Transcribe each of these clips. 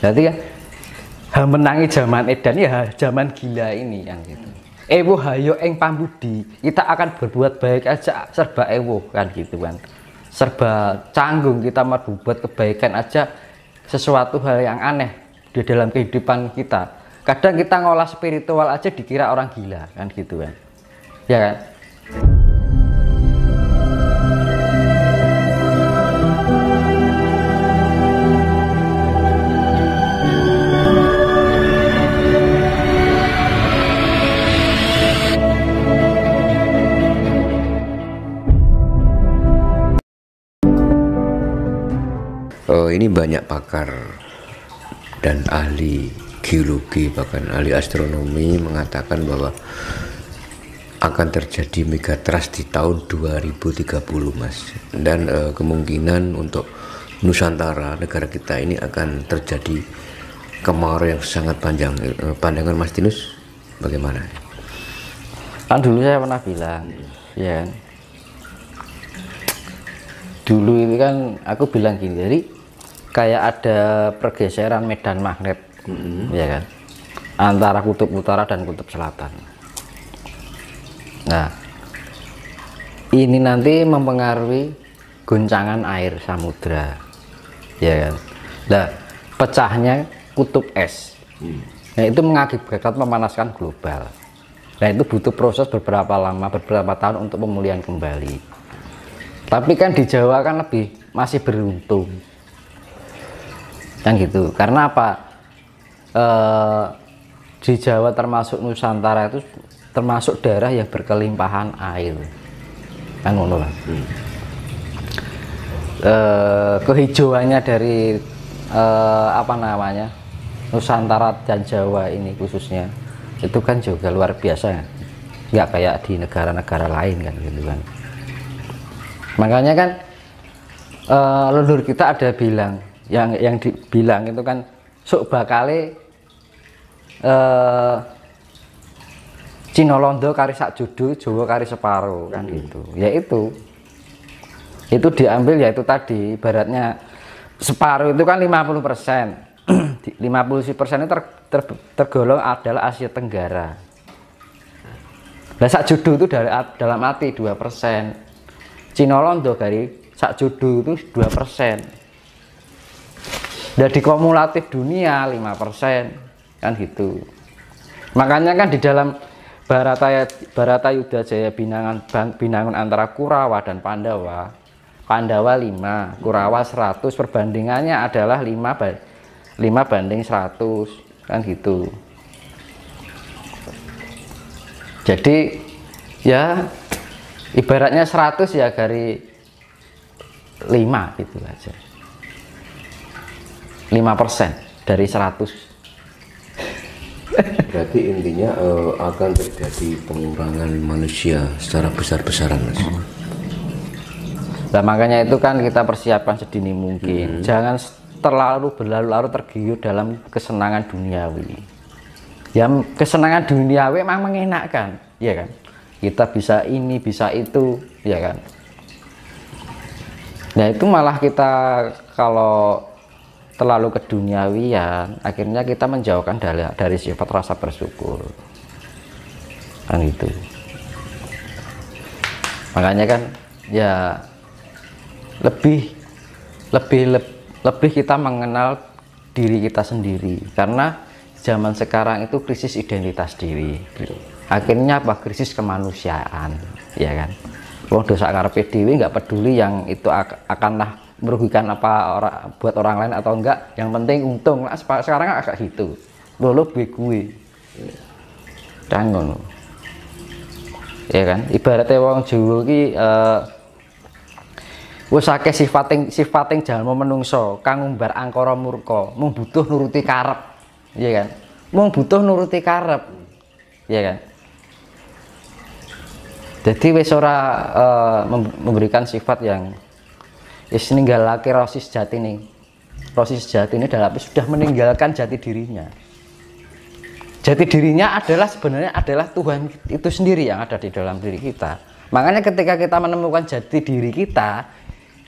berarti ya menangi zaman edan ya zaman gila ini yang gitu ewo hayo eng pambudi kita akan berbuat baik aja serba ewo kan gitu kan serba canggung kita mau berbuat kebaikan aja sesuatu hal yang aneh di dalam kehidupan kita kadang kita ngolah spiritual aja dikira orang gila kan gitu kan ya kan Oh, ini banyak pakar dan ahli geologi bahkan ahli astronomi mengatakan bahwa akan terjadi megatrust di tahun 2030 mas dan eh, kemungkinan untuk Nusantara negara kita ini akan terjadi kemarau yang sangat panjang eh, pandangan Mas Tinus bagaimana? Kan dulu saya pernah bilang ya dulu ini kan aku bilang gini jadi kayak ada pergeseran medan magnet mm -hmm. ya kan antara kutub utara dan kutub selatan nah ini nanti mempengaruhi guncangan air samudra ya kan nah pecahnya kutub es mm. nah itu mengakibatkan memanaskan global nah itu butuh proses beberapa lama beberapa tahun untuk pemulihan kembali tapi kan di Jawa kan lebih masih beruntung kan gitu karena apa e, di Jawa termasuk Nusantara itu termasuk daerah yang berkelimpahan air kan ngono lah hmm. eh, e, kehijauannya dari e, apa namanya Nusantara dan Jawa ini khususnya itu kan juga luar biasa nggak kayak di negara-negara lain kan gitu kan makanya kan uh, leluhur kita ada bilang yang yang dibilang itu kan sok bakale uh, eh, Cina Londo kari sak judu, Jawa kari separuh kan hmm. gitu. Ya itu. Itu diambil yaitu tadi baratnya separuh itu kan 50 persen. 50 persen ter, ter, tergolong adalah Asia Tenggara. Nah, sak judu itu dari, dalam arti 2 persen. Cina Londo dari sak judu itu 2 persen jadi kumulatif dunia 5 persen kan gitu makanya kan di dalam Barata, Barata Yuda Jaya binangan, binangun antara Kurawa dan Pandawa Pandawa 5, Kurawa 100 perbandingannya adalah 5, 5 banding 100 kan gitu jadi ya ibaratnya 100 ya dari 5 gitu aja 5 persen dari 100 berarti intinya uh, akan terjadi pengurangan manusia secara besar-besaran mas nah makanya itu kan kita persiapkan sedini mungkin hmm. jangan terlalu berlalu larut tergiur dalam kesenangan duniawi yang kesenangan duniawi memang mengenakan ya kan kita bisa ini bisa itu ya kan nah itu malah kita kalau terlalu keduniawian ya, akhirnya kita menjauhkan dari, dari sifat rasa bersyukur kan itu makanya kan ya lebih lebih lebih kita mengenal diri kita sendiri karena zaman sekarang itu krisis identitas diri gitu akhirnya apa krisis kemanusiaan ya kan wong dosa karepe dhewe nggak peduli yang itu akanlah merugikan apa orang buat orang lain atau enggak yang penting untung lah. sekarang agak gitu lo gue gue canggung ya kan ibaratnya wong Jawa ki uh, wis akeh sifating jangan mau menungso kang umbar angkoro murko mau butuh nuruti karep ya kan mau butuh nuruti karep ya kan jadi wis ora uh, memberikan sifat yang is laki rosis sejati nih rosis sejati ini dalam sudah meninggalkan jati dirinya jati dirinya adalah sebenarnya adalah Tuhan itu sendiri yang ada di dalam diri kita makanya ketika kita menemukan jati diri kita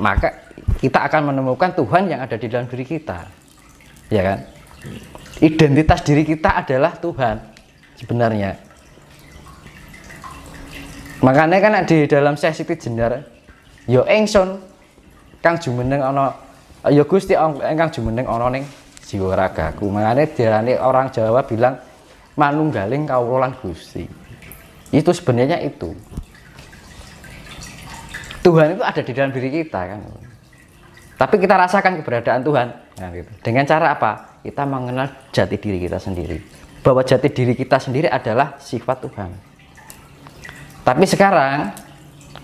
maka kita akan menemukan Tuhan yang ada di dalam diri kita ya kan identitas diri kita adalah Tuhan sebenarnya makanya kan di dalam sesi jenjar yo ya, engson kang jumeneng ono yo ya Gusti engkang jumeneng ono neng jiwa ragaku. makanya diarani orang Jawa bilang manunggaling kawula Gusti. Itu sebenarnya itu. Tuhan itu ada di dalam diri kita kan. Tapi kita rasakan keberadaan Tuhan. Nah, gitu. Dengan cara apa? Kita mengenal jati diri kita sendiri. Bahwa jati diri kita sendiri adalah sifat Tuhan. Tapi sekarang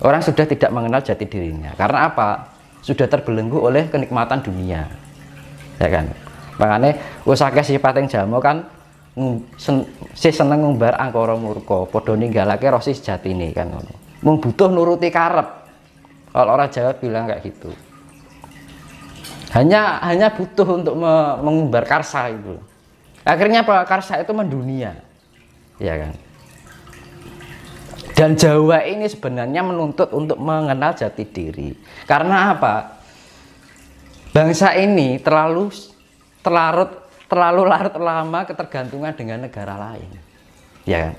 orang sudah tidak mengenal jati dirinya. Karena apa? Sudah terbelenggu oleh kenikmatan dunia. Ya kan? Makanya usaha pateng jamu kan sen, si seneng ngumbar angkoro murko padha ninggalake rosi jati ini kan membutuh nuruti karep. Kalau orang Jawa bilang kayak gitu. Hanya hanya butuh untuk me, mengumbar karsa itu. Akhirnya apa? Karsa itu mendunia. Ya kan? Dan Jawa ini sebenarnya menuntut untuk mengenal jati diri. Karena apa? Bangsa ini terlalu terlarut terlalu larut lama ketergantungan dengan negara lain. Ya kan?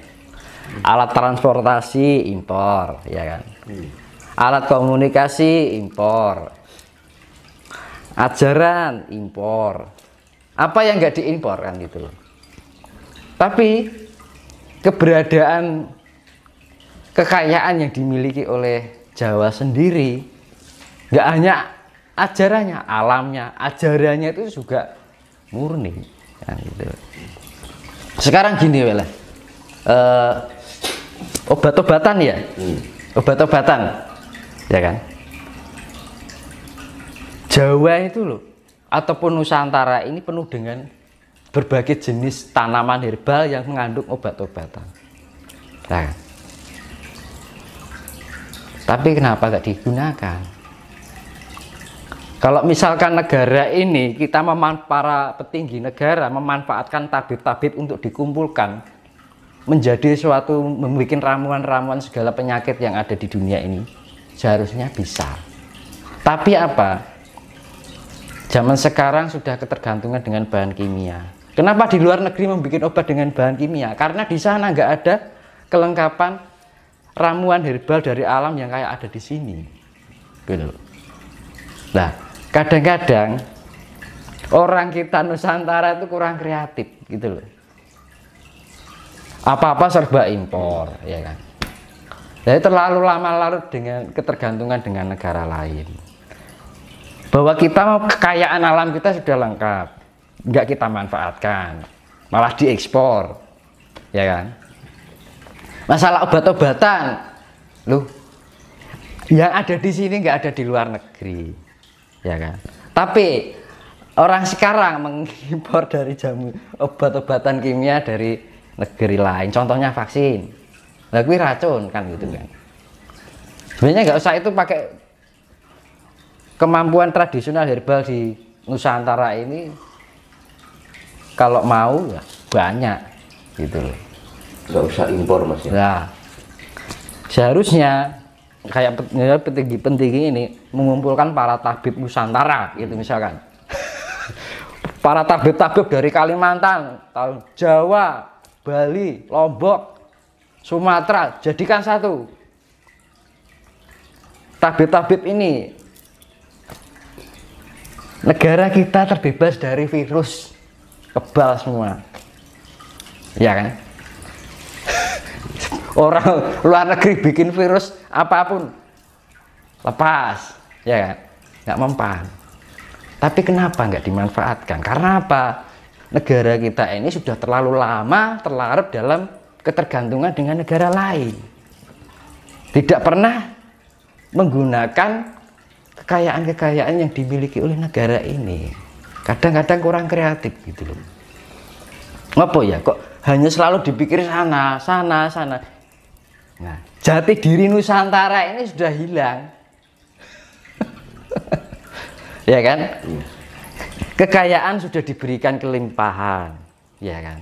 Alat transportasi impor, ya kan? Iya. Alat komunikasi impor. Ajaran impor. Apa yang nggak diimpor kan gitu Tapi keberadaan kekayaan yang dimiliki oleh Jawa sendiri nggak hanya ajarannya alamnya ajarannya itu juga murni nah, gitu sekarang gini wala uh, eh, obat-obatan ya hmm. obat-obatan ya kan Jawa itu loh ataupun Nusantara ini penuh dengan berbagai jenis tanaman herbal yang mengandung obat-obatan nah, tapi kenapa tidak digunakan kalau misalkan negara ini kita meman para petinggi negara memanfaatkan tabib-tabib untuk dikumpulkan menjadi suatu membuat ramuan-ramuan segala penyakit yang ada di dunia ini seharusnya bisa tapi apa zaman sekarang sudah ketergantungan dengan bahan kimia kenapa di luar negeri membuat obat dengan bahan kimia karena di sana nggak ada kelengkapan ramuan herbal dari alam yang kayak ada di sini gitu nah kadang-kadang orang kita Nusantara itu kurang kreatif gitu loh apa-apa serba impor ya kan jadi terlalu lama larut dengan ketergantungan dengan negara lain bahwa kita mau kekayaan alam kita sudah lengkap nggak kita manfaatkan malah diekspor ya kan masalah obat-obatan loh yang ada di sini nggak ada di luar negeri ya kan tapi orang sekarang mengimpor dari jamu obat-obatan kimia dari negeri lain contohnya vaksin lagu racun kan gitu kan sebenarnya nggak usah itu pakai kemampuan tradisional herbal di Nusantara ini kalau mau ya banyak gitu loh nggak usah impor mas ya nah, seharusnya kayak ya, petinggi-petinggi ini mengumpulkan para tabib Nusantara gitu misalkan para tabib-tabib dari Kalimantan, Jawa, Bali, Lombok, Sumatera jadikan satu tabib-tabib ini negara kita terbebas dari virus kebal semua ya kan orang luar negeri bikin virus apapun lepas ya kan? nggak mempan tapi kenapa nggak dimanfaatkan karena apa negara kita ini sudah terlalu lama terlarut dalam ketergantungan dengan negara lain tidak pernah menggunakan kekayaan-kekayaan yang dimiliki oleh negara ini kadang-kadang kurang kreatif gitu loh Ngapain ya kok hanya selalu dipikir sana sana sana Nah, jati diri Nusantara ini sudah hilang. ya kan? Iya. Kekayaan sudah diberikan kelimpahan, ya kan?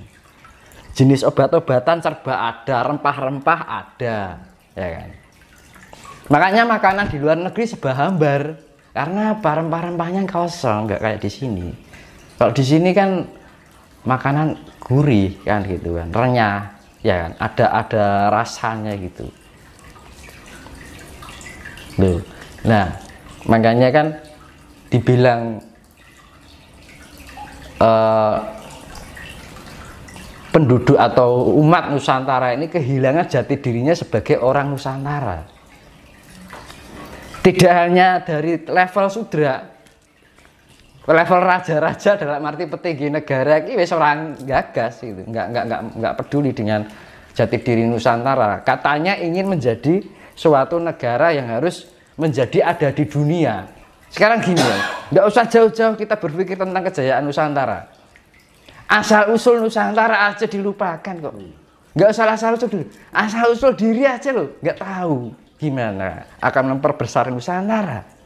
Jenis obat-obatan serba ada, rempah-rempah ada, ya kan? Makanya makanan di luar negeri sebah hambar. Karena apa? Rempah-rempahnya kosong, nggak kayak di sini. Kalau di sini kan makanan gurih kan gitu kan, renyah ya kan ada ada rasanya gitu loh nah makanya kan dibilang uh, penduduk atau umat Nusantara ini kehilangan jati dirinya sebagai orang Nusantara tidak hanya dari level sudra level raja-raja dalam arti petinggi negara ini wes orang gagas gitu nggak nggak nggak nggak peduli dengan jati diri Nusantara katanya ingin menjadi suatu negara yang harus menjadi ada di dunia sekarang gini ya nggak usah jauh-jauh kita berpikir tentang kejayaan Nusantara asal usul Nusantara aja dilupakan kok nggak usah asal usul dulu asal usul diri aja loh nggak tahu gimana akan memperbesar Nusantara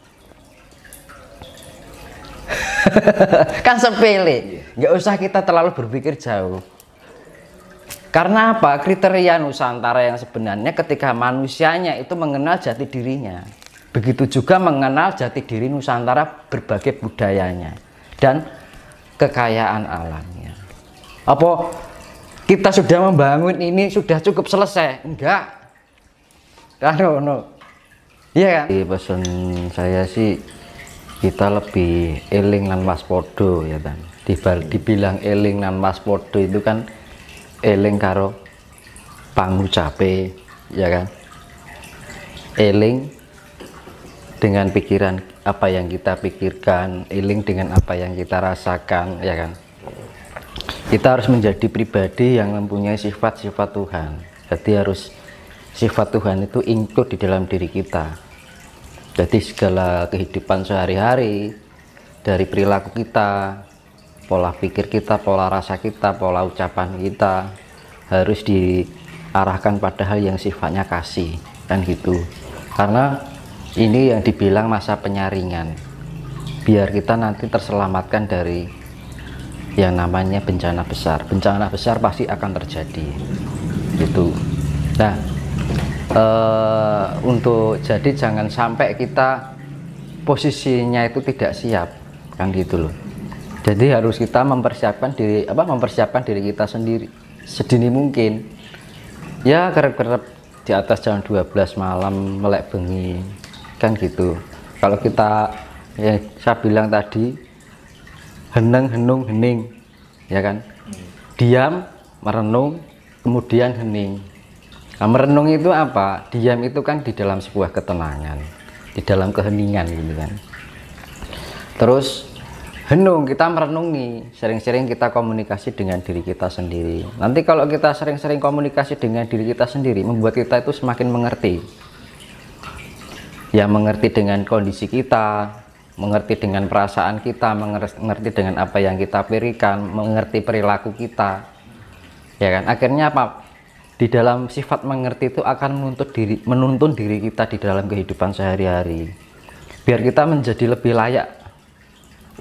kan sepele nggak usah kita terlalu berpikir jauh karena apa kriteria Nusantara yang sebenarnya ketika manusianya itu mengenal jati dirinya begitu juga mengenal jati diri Nusantara berbagai budayanya dan kekayaan alamnya apa kita sudah membangun ini sudah cukup selesai enggak kan no, iya kan pesan saya sih kita lebih eling dan waspodo ya kan Dibal, dibilang eling dan waspodo itu kan eling karo pangucape ya kan eling dengan pikiran apa yang kita pikirkan eling dengan apa yang kita rasakan ya kan kita harus menjadi pribadi yang mempunyai sifat-sifat Tuhan jadi harus sifat Tuhan itu include di dalam diri kita jadi segala kehidupan sehari-hari dari perilaku kita pola pikir kita pola rasa kita pola ucapan kita harus diarahkan pada hal yang sifatnya kasih dan gitu karena ini yang dibilang masa penyaringan biar kita nanti terselamatkan dari yang namanya bencana besar bencana besar pasti akan terjadi gitu nah uh, untuk jadi jangan sampai kita posisinya itu tidak siap kan gitu loh jadi harus kita mempersiapkan diri apa mempersiapkan diri kita sendiri sedini mungkin ya kerep-kerep di atas jam 12 malam melek bengi kan gitu kalau kita ya saya bilang tadi heneng henung hening ya kan diam merenung kemudian hening Nah, merenung itu apa? Diam itu kan di dalam sebuah ketenangan, di dalam keheningan gitu kan. Terus henung kita merenungi, sering-sering kita komunikasi dengan diri kita sendiri. Nanti kalau kita sering-sering komunikasi dengan diri kita sendiri, membuat kita itu semakin mengerti. Ya mengerti dengan kondisi kita, mengerti dengan perasaan kita, mengerti dengan apa yang kita pikirkan, mengerti perilaku kita. Ya kan? Akhirnya apa? di dalam sifat mengerti itu akan menuntut diri menuntun diri kita di dalam kehidupan sehari-hari biar kita menjadi lebih layak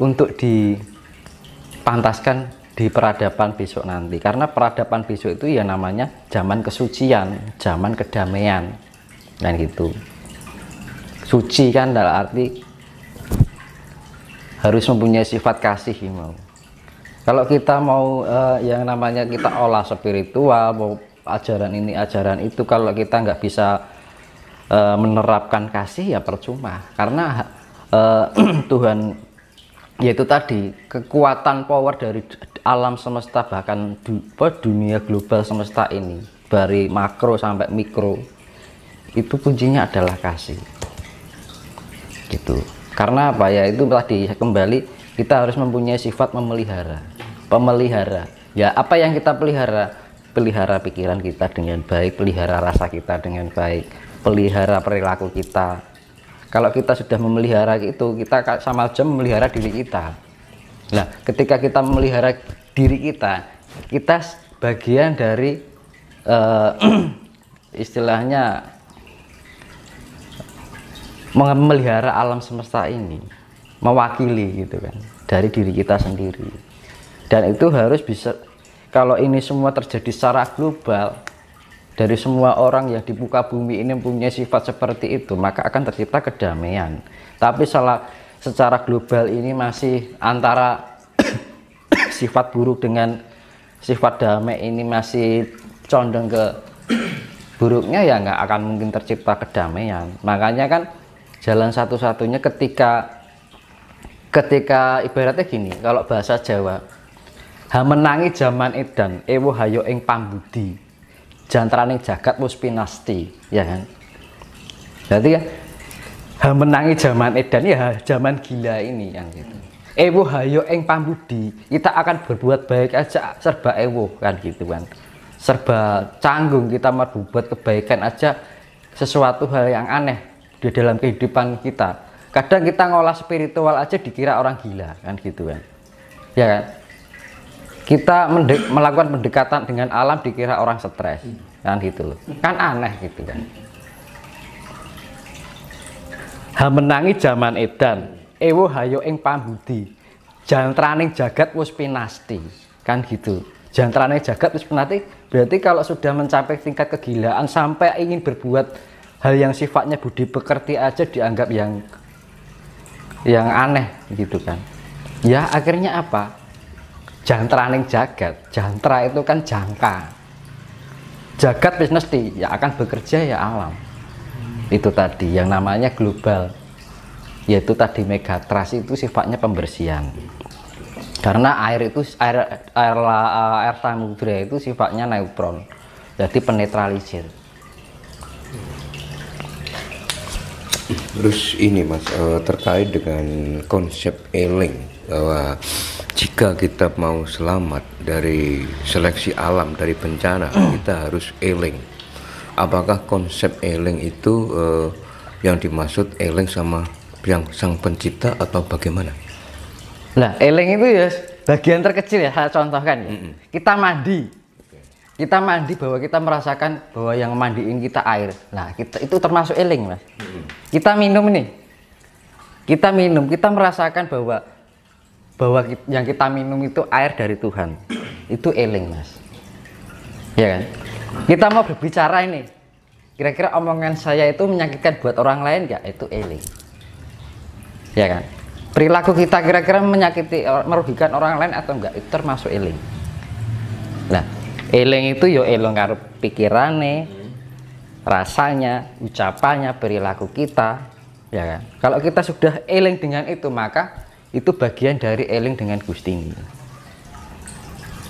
untuk dipantaskan di peradaban besok nanti karena peradaban besok itu ya namanya zaman kesucian zaman kedamaian dan gitu suci kan dalam arti harus mempunyai sifat kasih mau kalau kita mau eh, yang namanya kita olah spiritual mau ajaran ini ajaran itu kalau kita nggak bisa uh, menerapkan kasih ya percuma karena uh, Tuhan yaitu tadi kekuatan power dari alam semesta bahkan du, dunia global semesta ini dari makro sampai mikro itu kuncinya adalah kasih gitu karena apa ya itu tadi kembali kita harus mempunyai sifat memelihara pemelihara ya apa yang kita pelihara pelihara pikiran kita dengan baik, pelihara rasa kita dengan baik, pelihara perilaku kita. Kalau kita sudah memelihara itu, kita sama aja memelihara diri kita. Nah, ketika kita memelihara diri kita, kita bagian dari uh, istilahnya memelihara alam semesta ini, mewakili gitu kan, dari diri kita sendiri. Dan itu harus bisa kalau ini semua terjadi secara global dari semua orang yang di muka bumi ini punya sifat seperti itu maka akan tercipta kedamaian tapi salah secara global ini masih antara sifat buruk dengan sifat damai ini masih condong ke buruknya ya nggak akan mungkin tercipta kedamaian makanya kan jalan satu-satunya ketika ketika ibaratnya gini kalau bahasa Jawa Hamenangi zaman edan ewo hayo ing pambudi. Jantraning jagat wis pinasti, ya kan? Berarti ya kan, hamenangi zaman edan ya zaman gila ini yang gitu. Ewo hayo ing pambudi, kita akan berbuat baik aja serba ewo kan gitu kan. Serba canggung kita mau berbuat kebaikan aja sesuatu hal yang aneh di dalam kehidupan kita. Kadang kita ngolah spiritual aja dikira orang gila kan gitu kan. Ya kan? kita mendek, melakukan pendekatan dengan alam dikira orang stres kan gitu loh kan aneh gitu kan Menangis zaman edan ewo hayo ing pambudi jantraning jagat wis pinasti kan gitu jantraning jagat wis pinasti berarti kalau sudah mencapai tingkat kegilaan sampai ingin berbuat hal yang sifatnya budi pekerti aja dianggap yang yang aneh gitu kan ya akhirnya apa jantra ning jagat jantra itu kan jangka jagat bisnis di ya akan bekerja ya alam hmm. itu tadi yang namanya global yaitu tadi megatras itu sifatnya pembersihan karena air itu air air, eh, air samudra itu sifatnya neutron jadi penetralisir terus ini mas eh, terkait dengan konsep eling bahwa jika kita mau selamat dari seleksi alam dari bencana hmm. kita harus eling apakah konsep eling itu uh, yang dimaksud eling sama yang sang pencipta atau bagaimana nah eling itu ya bagian terkecil ya saya contohkan ya. Mm -mm. kita mandi kita mandi bahwa kita merasakan bahwa yang mandiin kita air nah kita itu termasuk eling mas mm hmm kita minum nih kita minum kita merasakan bahwa bahwa yang kita minum itu air dari Tuhan itu eling mas ya kan kita mau berbicara ini kira-kira omongan saya itu menyakitkan buat orang lain gak itu eling ya kan perilaku kita kira-kira menyakiti merugikan orang lain atau enggak itu termasuk eling nah eling itu yo eling karo pikirane rasanya ucapannya perilaku kita ya kan kalau kita sudah eling dengan itu maka itu bagian dari eling dengan ini.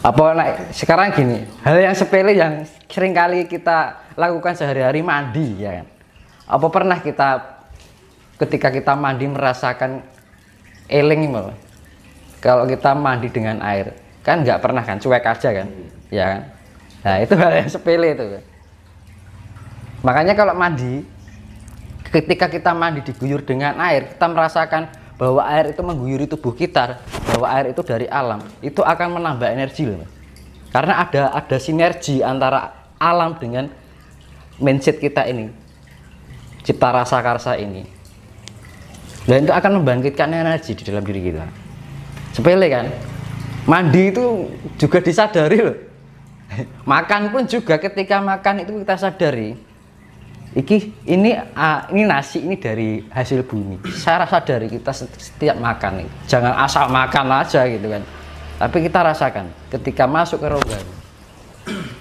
apa nah, sekarang gini hal yang sepele yang sering kali kita lakukan sehari-hari mandi ya kan? apa pernah kita ketika kita mandi merasakan eling ini, kalau kita mandi dengan air kan nggak pernah kan cuek aja kan ya kan nah itu hal yang sepele itu makanya kalau mandi ketika kita mandi diguyur dengan air kita merasakan bahwa air itu mengguyuri tubuh kita, bahwa air itu dari alam, itu akan menambah energi loh. Karena ada ada sinergi antara alam dengan mindset kita ini. Cipta rasa karsa ini. Dan itu akan membangkitkan energi di dalam diri kita. Sepele kan? Mandi itu juga disadari loh. Makan pun juga ketika makan itu kita sadari Iki ini uh, ini nasi ini dari hasil bumi. Saya rasa dari kita setiap makan nih. Jangan asal makan aja gitu kan. Tapi kita rasakan ketika masuk ke rongga.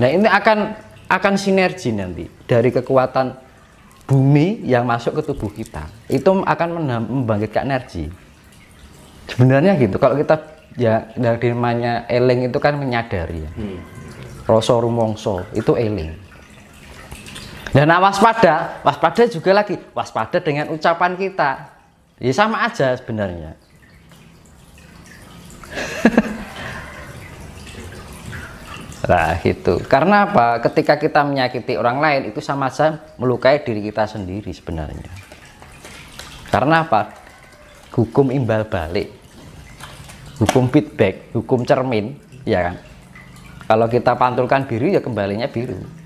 Nah, ini akan akan sinergi nanti dari kekuatan bumi yang masuk ke tubuh kita. Itu akan membangkitkan energi. Sebenarnya gitu. Kalau kita ya dari namanya eling itu kan menyadari ya. Hmm. rumongso itu eling dan nah, waspada, waspada juga lagi waspada dengan ucapan kita. Ya sama aja sebenarnya. nah itu Karena apa? Ketika kita menyakiti orang lain itu sama saja melukai diri kita sendiri sebenarnya. Karena apa? Hukum imbal balik, hukum feedback, hukum cermin, ya kan? Kalau kita pantulkan biru ya kembalinya biru.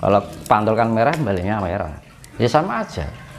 Kalau pantulkan merah, baliknya merah. Ya sama aja.